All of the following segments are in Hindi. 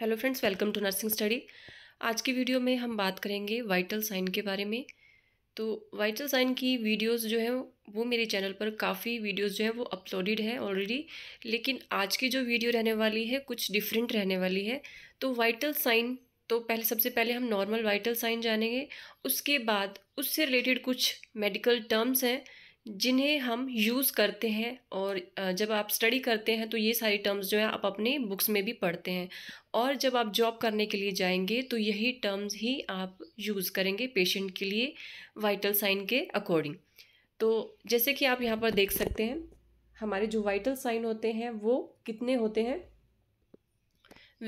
hello friends welcome to nursing study आज की वीडियो में हम बात करेंगे वाइटल साइन के बारे में तो वाइटल साइन की वीडियोस जो हैं वो मेरे चैनल पर काफ़ी वीडियोस जो हैं वो अपलोडेड हैं ऑलरेडी लेकिन आज की जो वीडियो रहने वाली है कुछ डिफरेंट रहने वाली है तो वाइटल साइन तो पहले सबसे पहले हम नॉर्मल वाइटल साइन जानेंगे उसके बाद उससे रिलेटेड कुछ मेडिकल टर्म्स हैं जिन्हें हम यूज़ करते हैं और जब आप स्टडी करते हैं तो ये सारी टर्म्स जो है आप अपने बुक्स में भी पढ़ते हैं और जब आप जॉब करने के लिए जाएंगे तो यही टर्म्स ही आप यूज़ करेंगे पेशेंट के लिए वाइटल साइन के अकॉर्डिंग तो जैसे कि आप यहाँ पर देख सकते हैं हमारे जो वाइटल साइन होते हैं वो कितने होते हैं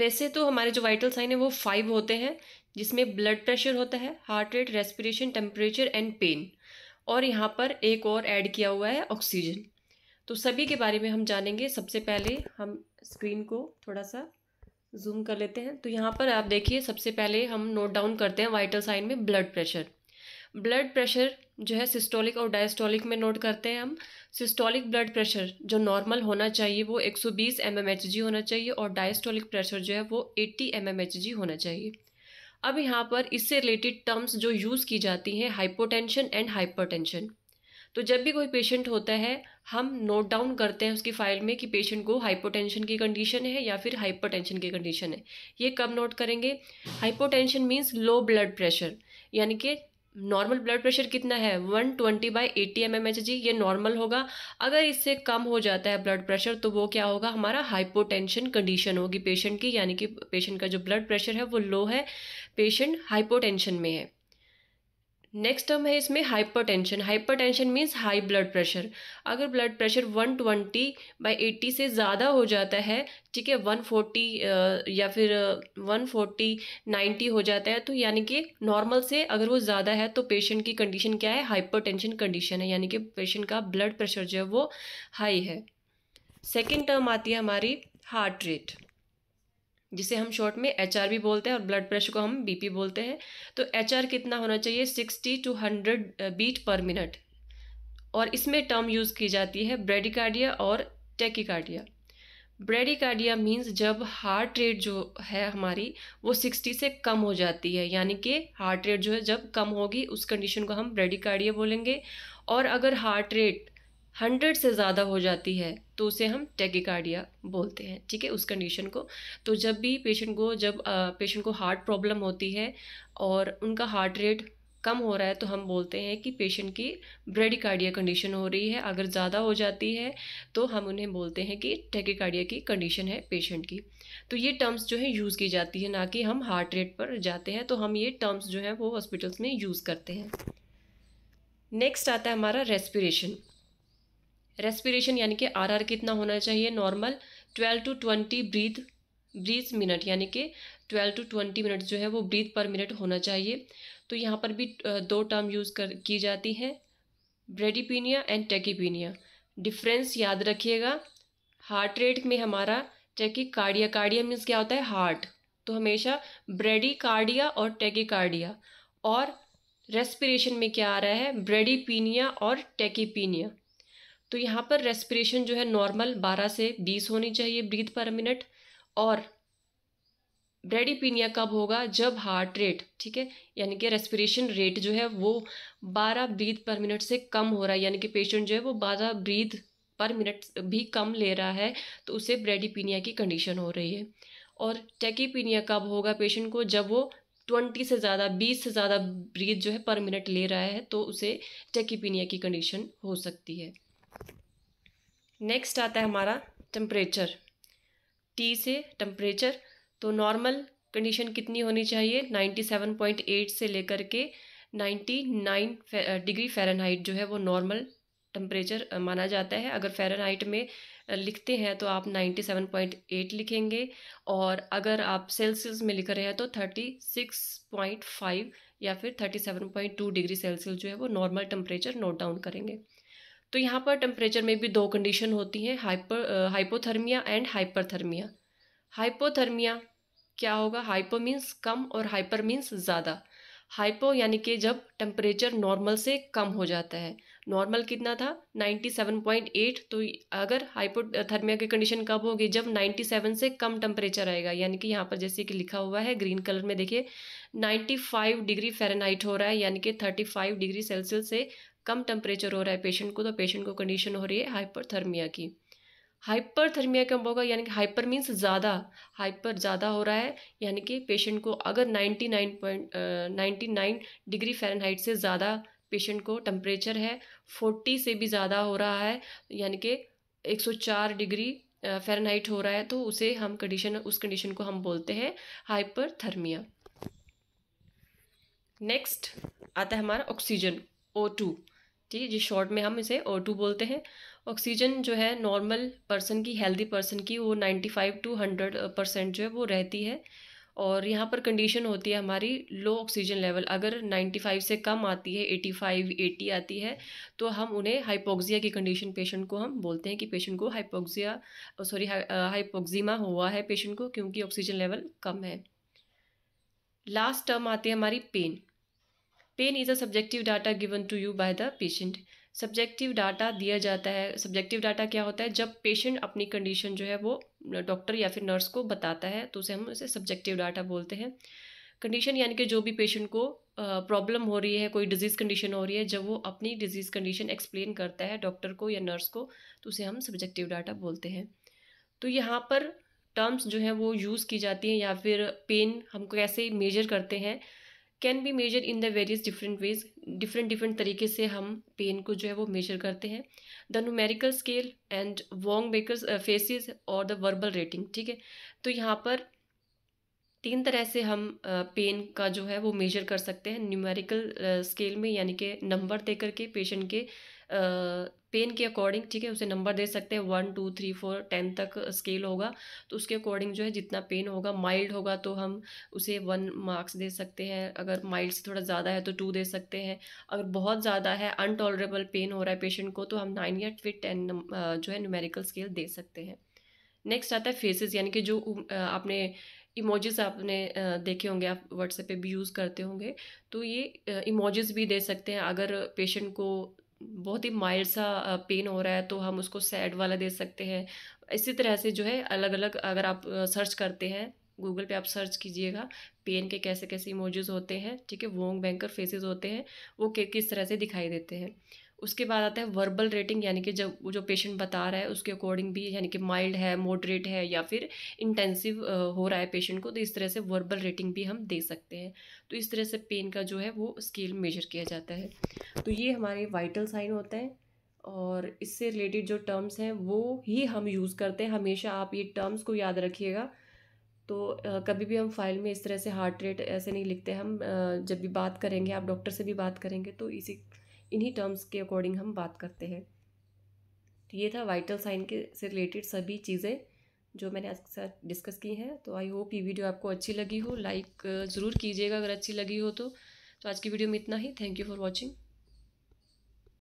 वैसे तो हमारे जो वाइटल साइन है वो फाइव होते हैं जिसमें ब्लड प्रेशर होता है heart rate respiration temperature and pain और यहाँ पर एक और ऐड किया हुआ है ऑक्सीजन तो सभी के बारे में हम जानेंगे सबसे पहले हम स्क्रीन को थोड़ा सा जूम कर लेते हैं तो यहाँ पर आप देखिए सबसे पहले हम नोट डाउन करते हैं वाइटल साइन में ब्लड प्रेशर ब्लड प्रेशर जो है सिस्टोलिक और डायस्टोलिक में नोट करते हैं हम सिस्टोलिक ब्लड प्रेशर जो नॉर्मल होना चाहिए वो 120 सौ mm होना चाहिए और डायस्टोलिक प्रेशर जो है वो 80 mm होना चाहिए अब यहाँ पर इससे रिलेटेड टर्म्स जो यूज़ की जाती हैं हाइपोटेंशन एंड हाइपरटेंशन तो जब भी कोई पेशेंट होता है हम नोट डाउन करते हैं उसकी फ़ाइल में कि पेशेंट को हाइपोटेंशन की कंडीशन है या फिर हाइपरटेंशन की कंडीशन है ये कब नोट करेंगे hypotension means low blood pressure यानी कि नॉर्मल ब्लड प्रेशर कितना है 120 twenty by eighty M M H G ये नॉर्मल होगा अगर इससे कम हो जाता है ब्लड प्रेशर तो वो क्या होगा हमारा हाइपोटेंशन कंडीशन होगी पेशेंट की यानी कि पेशेंट का जो ब्लड प्रेशर है वो लो है पेशेंट हाइपोटेंशन में है नेक्स्ट टर्म है इसमें hypertension hypertension means high blood pressure अगर ब्लड प्रेशर 120 बाई एट्टी से ज़्यादा हो जाता है ठीक है 140 या फिर 140 90 हो जाता है तो यानी कि नॉर्मल से अगर वो ज़्यादा है तो पेशेंट की कंडीशन क्या है हाइपरटेंशन कंडीशन है यानी कि पेशेंट का ब्लड प्रेशर जो है वो हाई है सेकेंड टर्म आती है हमारी हार्ट रेट जिसे हम शॉर्ट में एच भी बोलते हैं और ब्लड प्रेशर को हम बी बोलते हैं तो एच कितना होना चाहिए sixty to hundred beat per minute और इसमें टर्म यूज़ की जाती है ब्रेडिकार्डिया और टेकिकार्डिया ब्रेडिकार्डिया मीन्स जब हार्ट रेट जो है हमारी वो सिक्सटी से कम हो जाती है यानी कि हार्ट रेट जो है जब कम होगी उस कंडीशन को हम ब्रेडिकार्डिया बोलेंगे और अगर हार्ट रेट हंड्रेड से ज़्यादा हो जाती है तो उसे हम टेकिकार्डिया बोलते हैं ठीक है उस कंडीशन को तो जब भी पेशेंट को जब पेशेंट को हार्ट प्रॉब्लम होती है और उनका हार्ट रेट कम हो रहा है तो हम बोलते हैं कि पेशेंट की ब्रेडिकार्डिया कंडीशन हो रही है अगर ज़्यादा हो जाती है तो हम उन्हें बोलते हैं कि टेकिकार्डिया की कंडीशन है पेशेंट की तो ये टर्म्स जो है यूज़ की जाती है ना कि हम हार्ट रेट पर जाते हैं तो हम ये टर्म्स जो हैं वो हॉस्पिटल्स में यूज़ करते हैं नेक्स्ट आता है हमारा रेस्पिरेशन रेस्पिरेशन यानी कि आरआर कितना होना चाहिए normal twelve to twenty breath breath minute यानी कि ट्वेल्व टू ट्वेंटी मिनट जो है वो ब्रीथ पर मिनट होना चाहिए तो यहाँ पर भी दो टर्म यूज़ कर की जाती हैं ब्रेडिपीनिया एंड टेकीपीनिया डिफ्रेंस याद रखिएगा हार्ट रेट में हमारा टेकी कार्डिया कार्डिया मीन्स क्या होता है हार्ट तो हमेशा ब्रेडी कार्डिया और टेकी कार्डिया और रेस्पिरेशन में क्या आ रहा है ब्रेडिपिनिया और टेकीपीनिया तो यहाँ पर रेस्पिरेशन जो है नॉर्मल 12 से 20 होनी चाहिए ब्रीथ पर मिनट और ब्रेडीपिनिया कब होगा जब हार्ट रेट ठीक है यानी कि रेस्पिरेशन रेट जो है वो 12 ब्रीथ पर मिनट से कम हो रहा है यानी कि पेशेंट जो है वो बारह ब्रीथ पर मिनट भी कम ले रहा है तो उसे ब्रेडिपीनिया की कंडीशन हो रही है और पीनिया कब होगा पेशेंट को जब वो ट्वेंटी से ज़्यादा बीस से ज़्यादा ब्रीथ जो है पर मिनट ले रहा है तो उसे टैकीपिनिया की कंडीशन हो सकती है नेक्स्ट आता है हमारा टम्परेचर टी से टेम्परेचर तो नॉर्मल कंडीशन कितनी होनी चाहिए नाइन्टी सेवन पॉइंट एट से लेकर के नाइन्टी नाइन डिग्री फ़ारेनहाइट जो है वो नॉर्मल टम्परेचर माना जाता है अगर फ़ारेनहाइट में लिखते हैं तो आप नाइन्टी सेवन पॉइंट एट लिखेंगे और अगर आप सेल्सियस में लिख रहे हैं तो थर्टी सिक्स पॉइंट फाइव या फिर thirty seven point two degree Celsius जो है वो नॉर्मल टेम्परेचर नोट डाउन करेंगे तो यहाँ पर टेम्परेचर में भी दो कंडीशन होती हैं hyper hypothermia and hyperthermia hypothermia क्या होगा हाइपो मीन्स कम और हाइपर मीन्स ज़्यादा हाइपो यानी कि जब टेम्परेचर नॉर्मल से कम हो जाता है नॉर्मल कितना था 97.8 तो अगर हाइपोथर्मिया की कंडीशन कब होगी जब 97 से कम टेम्परेचर आएगा यानी कि यहाँ पर जैसे कि लिखा हुआ है ग्रीन कलर में देखिए 95 डिग्री फ़ारेनहाइट हो रहा है यानी कि 35 डिग्री सेल्सियस से कम टेम्परेचर हो रहा है पेशेंट को तो पेशेंट को कंडीशन हो रही है हाइपरथर्मिया की हाइपरथर्मिया कब होगा यानी कि हाइपर मीन्स ज़्यादा हाइपर ज़्यादा हो रहा है यानी कि पेशेंट को अगर ninety nine point ninety nine degree Fahrenheit से ज़्यादा पेशेंट को टेम्परेचर है फोर्टी से भी ज़्यादा हो रहा है यानी कि एक सौ चार डिग्री फ़ारेनहाइट हो रहा है तो उसे हम कंडीशन उस कंडीशन को हम बोलते हैं हाइपरथर्मिया नेक्स्ट आता है हमारा ऑक्सीजन ओ टू ठीक है जिस शॉर्ट में हम इसे ओ टू बोलते हैं ऑक्सीजन जो है नॉर्मल पर्सन की हेल्दी पर्सन की वो ninety five to hundred percent जो है वो रहती है और यहाँ पर कंडीशन होती है हमारी लो ऑक्सीजन लेवल अगर नाइन्टी फाइव से कम आती है एटी फाइव एटी आती है तो हम उन्हें हाइपोक्सिया की कंडीशन पेशेंट को हम बोलते हैं कि पेशेंट को हाइपोक्सिया सॉरी हाइपोक्जिमा हुआ है पेशेंट को क्योंकि ऑक्सीजन लेवल कम है लास्ट टर्म आती है हमारी pain pain is a subjective data given to you by the patient subjective data दिया जाता है सब्जेक्टिव डाटा क्या होता है जब पेशेंट अपनी कंडीशन जो है वो डॉक्टर या फिर नर्स को बताता है तो उसे हम उसे सब्जेक्टिव डाटा बोलते हैं कंडीशन यानी कि जो भी पेशेंट को प्रॉब्लम हो रही है कोई डिजीज़ कंडीशन हो रही है जब वो अपनी डिजीज़ कंडीशन एक्सप्लेन करता है डॉक्टर को या नर्स को तो उसे हम सब्जेक्टिव डाटा बोलते हैं तो यहाँ पर टर्म्स जो हैं वो यूज़ की जाती हैं या फिर पेन हम कैसे मेजर करते हैं can be measure in the various different ways different different तरीके से हम पेन को जो है वो मेजर करते हैं the numerical scale and Wong Baker faces और द वर्बल रेटिंग ठीक है तो यहाँ पर तीन तरह से हम पेन का जो है वो मेजर कर सकते हैं न्यूमेरिकल स्केल में यानी कि नंबर दे करके पेशेंट के पेन के अकॉर्डिंग ठीक है उसे नंबर दे सकते हैं one two three four ten तक स्केल होगा तो उसके अकॉर्डिंग जो है जितना पेन होगा माइल्ड होगा तो हम उसे वन मार्क्स दे सकते हैं अगर माइल्ड से थोड़ा ज़्यादा है तो टू दे सकते हैं अगर बहुत ज़्यादा है अनटॉलरेबल पेन हो रहा है पेशेंट को तो हम नाइन या फिर टेन जो है न्यूमेरिकल स्केल दे सकते हैं नेक्स्ट आता है फेसेस यानी कि जो आपने इमोजेस आपने देखे होंगे आप व्हाट्सएप पे भी यूज़ करते होंगे तो ये इमोजेस भी दे सकते हैं अगर पेशेंट को बहुत ही माइल्ड सा पेन हो रहा है तो हम उसको सैड वाला दे सकते हैं इसी तरह से जो है अलग अलग अगर आप सर्च करते हैं गूगल पे आप सर्च कीजिएगा पेन के कैसे कैसे इमोजेस होते हैं ठीक है वोंग बैंकर फेसेस होते हैं वो किस तरह से दिखाई देते हैं उसके बाद आता है वर्बल रेटिंग यानी कि जब वो जो पेशेंट बता रहा है उसके अकॉर्डिंग भी यानी कि माइल्ड है मॉडरेट है या फिर इंटेंसिव हो रहा है पेशेंट को तो इस तरह से वर्बल रेटिंग भी हम दे सकते हैं तो इस तरह से पेन का जो है वो स्केल मेजर किया जाता है तो ये हमारे वाइटल साइन होते हैं और इससे रिलेटेड जो टर्म्स हैं वो ही हम यूज़ करते हैं हमेशा आप ये टर्म्स को याद रखिएगा तो कभी भी हम फाइल में इस तरह से हार्ट रेट ऐसे नहीं लिखते हम जब भी बात करेंगे आप डॉक्टर से भी बात करेंगे तो इसी इन्हीं टर्म्स के अकॉर्डिंग हम बात करते हैं तो ये था वाइटल साइन के से रिलेटेड सभी चीज़ें जो मैंने आज के साथ डिस्कस की हैं तो आई होप ये वीडियो आपको अच्छी लगी हो लाइक ज़रूर कीजिएगा अगर अच्छी लगी हो तो तो आज की वीडियो में इतना ही थैंक यू फॉर वॉचिंग